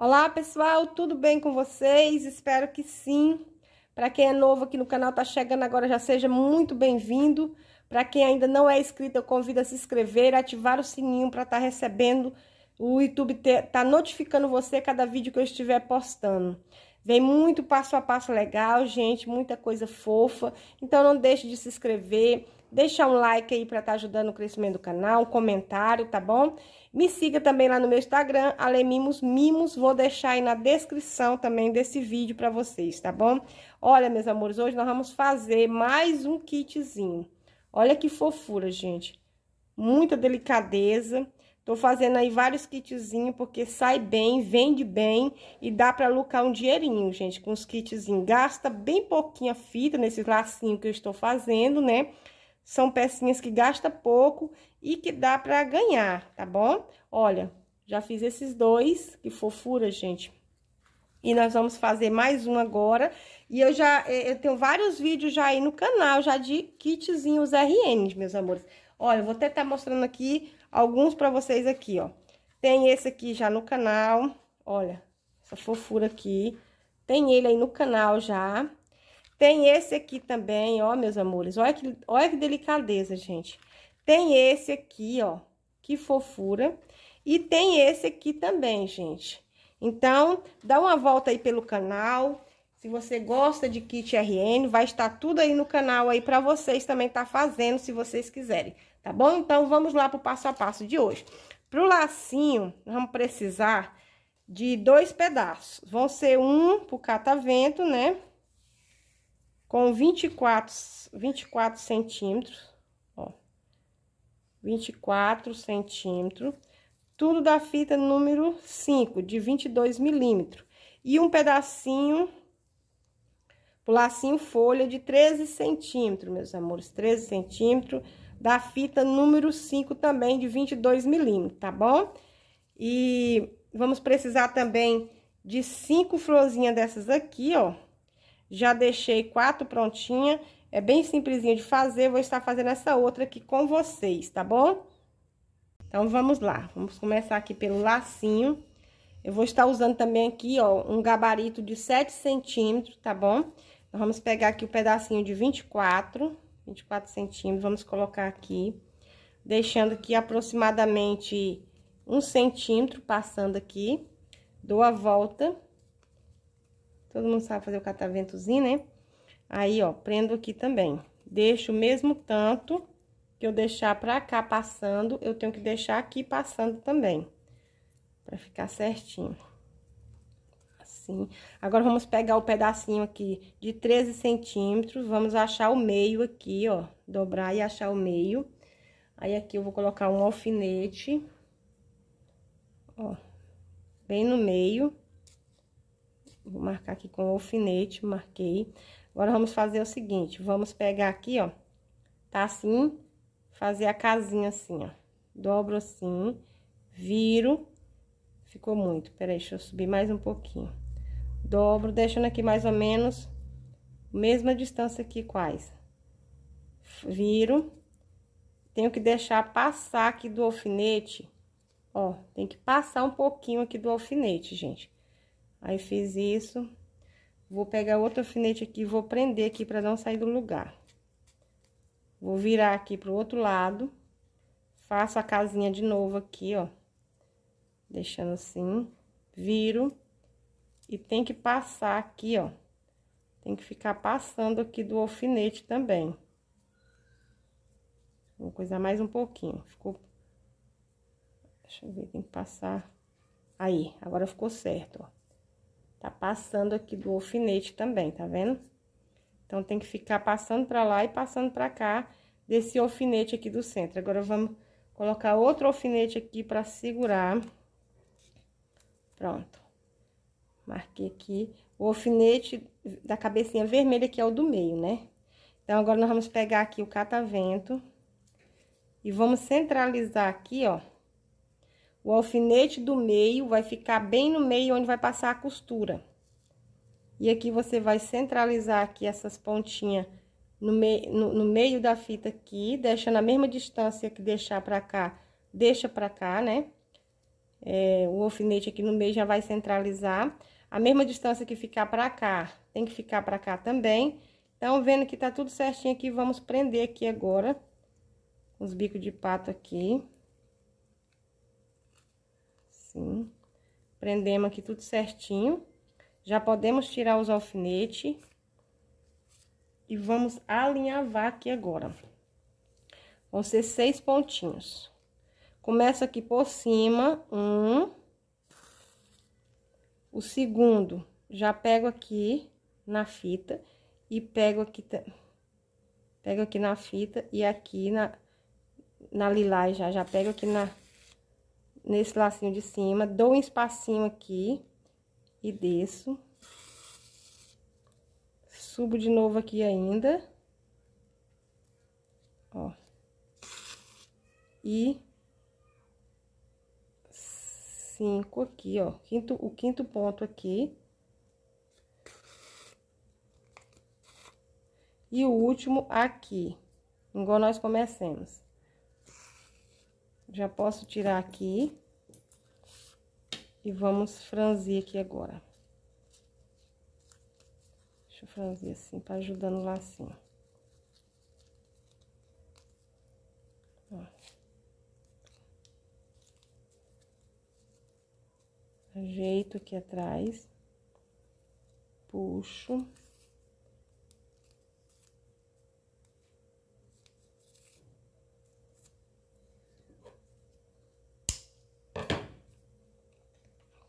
Olá, pessoal, tudo bem com vocês? Espero que sim. Para quem é novo aqui no canal, tá chegando agora, já seja muito bem-vindo. Para quem ainda não é inscrito, eu convido a se inscrever, ativar o sininho para estar tá recebendo o YouTube tá notificando você cada vídeo que eu estiver postando. Vem muito passo a passo legal, gente, muita coisa fofa. Então não deixe de se inscrever, deixar um like aí para estar tá ajudando o crescimento do canal, um comentário, tá bom? Me siga também lá no meu Instagram, Alemimos Mimos, vou deixar aí na descrição também desse vídeo para vocês, tá bom? Olha, meus amores, hoje nós vamos fazer mais um kitzinho. Olha que fofura, gente. Muita delicadeza Tô fazendo aí vários kitzinhos, porque sai bem, vende bem e dá pra lucrar um dinheirinho, gente, com os kitzinhos. Gasta bem pouquinha fita nesses lacinhos que eu estou fazendo, né? São pecinhas que gasta pouco e que dá pra ganhar, tá bom? Olha, já fiz esses dois, que fofura, gente. E nós vamos fazer mais um agora. E eu já é, eu tenho vários vídeos já aí no canal, já de kitzinhos RN, meus amores. Olha, eu vou até estar tá mostrando aqui alguns para vocês aqui, ó. Tem esse aqui já no canal, olha, essa fofura aqui. Tem ele aí no canal já. Tem esse aqui também, ó, meus amores. Olha que, olha que delicadeza, gente. Tem esse aqui, ó, que fofura. E tem esse aqui também, gente. Então, dá uma volta aí pelo canal. Se você gosta de kit RN, vai estar tudo aí no canal aí para vocês também estar tá fazendo, se vocês quiserem tá bom? Então, vamos lá pro passo a passo de hoje. Pro lacinho, vamos precisar de dois pedaços. Vão ser um pro catavento, né? Com 24, 24 centímetros, ó. 24 centímetros. Tudo da fita número 5, de 22 milímetros. E um pedacinho o lacinho folha de 13 centímetros, meus amores. 13 centímetros da fita número 5 também, de 22 milímetros, tá bom? E vamos precisar também de cinco florzinhas dessas aqui, ó. Já deixei quatro prontinha, é bem simplesinho de fazer, vou estar fazendo essa outra aqui com vocês, tá bom? Então, vamos lá, vamos começar aqui pelo lacinho. Eu vou estar usando também aqui, ó, um gabarito de 7 centímetros, tá bom? vamos pegar aqui o um pedacinho de 24 24 centímetros, vamos colocar aqui, deixando aqui aproximadamente um centímetro, passando aqui, dou a volta. Todo mundo sabe fazer o cataventozinho, né? Aí, ó, prendo aqui também. Deixo o mesmo tanto que eu deixar pra cá passando, eu tenho que deixar aqui passando também, pra ficar certinho assim. Agora, vamos pegar o pedacinho aqui de 13 centímetros, vamos achar o meio aqui, ó, dobrar e achar o meio. Aí, aqui eu vou colocar um alfinete, ó, bem no meio. Vou marcar aqui com o alfinete, marquei. Agora, vamos fazer o seguinte, vamos pegar aqui, ó, tá assim, fazer a casinha assim, ó. Dobro assim, viro, ficou muito. Peraí, deixa eu subir mais um pouquinho dobro, deixando aqui mais ou menos mesma distância aqui quase. Viro. Tenho que deixar passar aqui do alfinete, ó, tem que passar um pouquinho aqui do alfinete, gente. Aí, fiz isso. Vou pegar outro alfinete aqui e vou prender aqui para não sair do lugar. Vou virar aqui pro outro lado. Faço a casinha de novo aqui, ó. Deixando assim. Viro. E tem que passar aqui, ó. Tem que ficar passando aqui do alfinete também. Vou coisar mais um pouquinho. Ficou... Deixa eu ver, tem que passar... Aí, agora ficou certo, ó. Tá passando aqui do alfinete também, tá vendo? Então, tem que ficar passando pra lá e passando pra cá desse alfinete aqui do centro. Agora, vamos colocar outro alfinete aqui pra segurar. Pronto. Marquei aqui o alfinete da cabecinha vermelha, que é o do meio, né? Então, agora nós vamos pegar aqui o catavento e vamos centralizar aqui, ó. O alfinete do meio vai ficar bem no meio onde vai passar a costura. E aqui você vai centralizar aqui essas pontinhas no, me no, no meio da fita aqui, deixa na mesma distância que deixar pra cá, deixa pra cá, né? É, o alfinete aqui no meio já vai centralizar. A mesma distância que ficar pra cá, tem que ficar pra cá também. Então, vendo que tá tudo certinho aqui, vamos prender aqui agora. Os bicos de pato aqui. Sim. Prendemos aqui tudo certinho. Já podemos tirar os alfinetes. E vamos alinhavar aqui agora. Vão ser seis pontinhos. Começa aqui por cima. Um. O segundo, já pego aqui na fita e pego aqui, pego aqui na fita e aqui na, na lilás já, já pego aqui na, nesse lacinho de cima, dou um espacinho aqui e desço. Subo de novo aqui ainda. Ó. E cinco aqui, ó, quinto, o quinto ponto aqui. E o último aqui, igual nós comecemos. Já posso tirar aqui. E vamos franzir aqui agora. Deixa eu franzir assim, tá ajudando ajudar no ó. ajeito aqui atrás, puxo.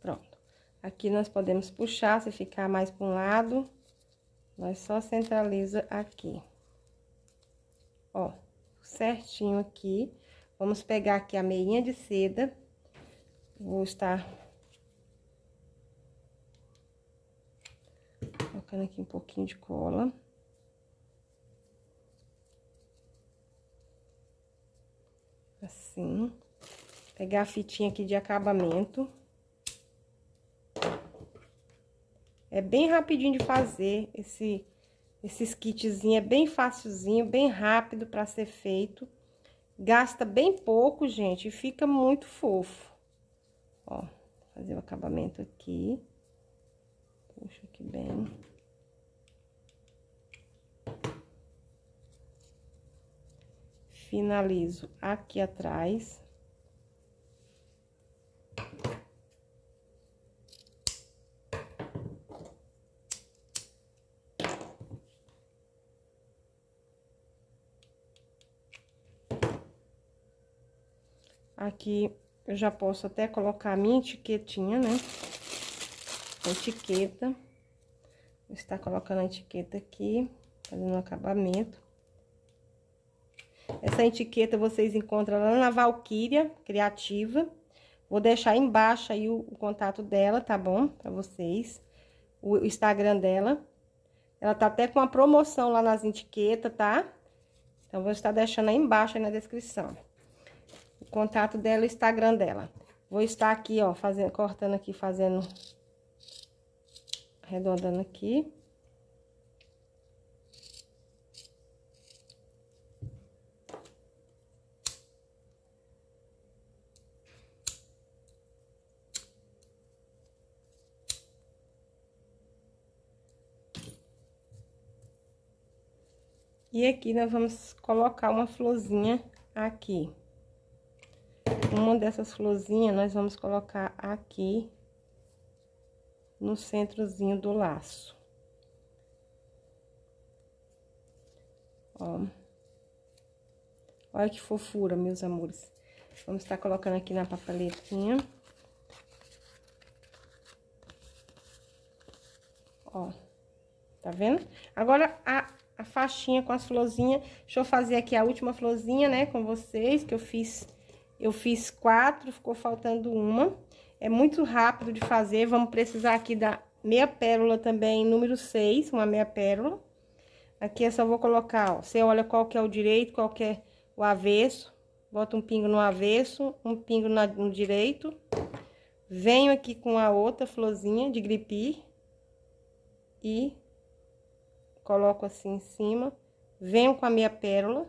Pronto. Aqui nós podemos puxar, se ficar mais para um lado, nós só centraliza aqui. Ó, certinho aqui. Vamos pegar aqui a meinha de seda. Vou estar colocando aqui um pouquinho de cola. Assim. Pegar a fitinha aqui de acabamento. É bem rapidinho de fazer esse, esses kitzinho, é bem facilzinho, bem rápido para ser feito. Gasta bem pouco, gente, e fica muito fofo. Ó, fazer o acabamento aqui. Puxa aqui bem. finalizo aqui atrás. Aqui eu já posso até colocar a minha etiquetinha, né? Etiqueta. Está colocando a etiqueta aqui, fazendo o acabamento. Essa etiqueta vocês encontram lá na Valkyria Criativa. Vou deixar embaixo aí o, o contato dela, tá bom? Pra vocês. O, o Instagram dela. Ela tá até com uma promoção lá nas etiquetas, tá? Então, vou estar deixando aí embaixo, aí na descrição. O contato dela e o Instagram dela. Vou estar aqui, ó, fazendo, cortando aqui, fazendo... Arredondando aqui. E aqui nós vamos colocar uma florzinha aqui. Uma dessas florzinhas nós vamos colocar aqui no centrozinho do laço. Ó. Olha que fofura, meus amores. Vamos estar colocando aqui na papeletinha. Ó. Tá vendo? Agora, a a faixinha com as florzinhas. Deixa eu fazer aqui a última florzinha, né, com vocês, que eu fiz, eu fiz quatro, ficou faltando uma. É muito rápido de fazer, vamos precisar aqui da meia pérola também, número 6, uma meia pérola. Aqui eu é só vou colocar, ó, você olha qual que é o direito, qual que é o avesso. Bota um pingo no avesso, um pingo na, no direito. Venho aqui com a outra florzinha de gripe. E coloco assim em cima, venho com a minha pérola,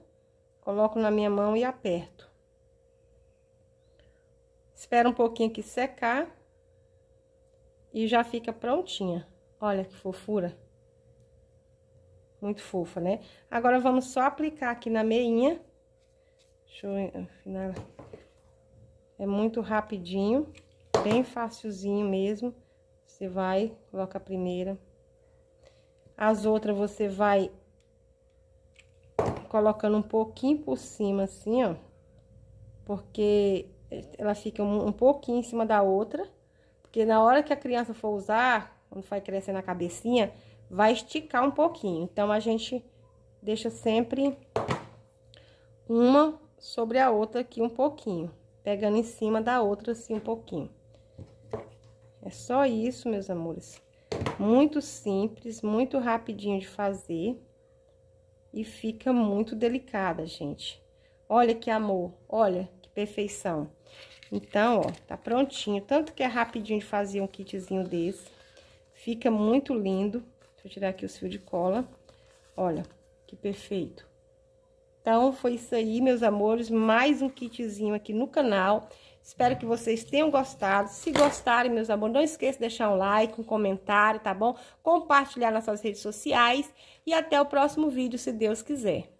coloco na minha mão e aperto. Espera um pouquinho que secar e já fica prontinha. Olha que fofura. Muito fofa, né? Agora, vamos só aplicar aqui na meinha. Deixa eu afinar. É muito rapidinho, bem facilzinho mesmo. Você vai, coloca a primeira, as outras você vai colocando um pouquinho por cima, assim, ó. Porque ela fica um, um pouquinho em cima da outra. Porque na hora que a criança for usar, quando vai crescer na cabecinha, vai esticar um pouquinho. Então, a gente deixa sempre uma sobre a outra aqui um pouquinho. Pegando em cima da outra, assim, um pouquinho. É só isso, meus amores. Muito simples, muito rapidinho de fazer. E fica muito delicada, gente. Olha que amor, olha que perfeição. Então, ó, tá prontinho. Tanto que é rapidinho de fazer um kitzinho desse. Fica muito lindo. Deixa eu tirar aqui os fios de cola. Olha, que perfeito. Então, foi isso aí, meus amores. Mais um kitzinho aqui no canal. Espero que vocês tenham gostado. Se gostarem, meus amores, não esqueça de deixar um like, um comentário, tá bom? Compartilhar nas suas redes sociais. E até o próximo vídeo, se Deus quiser.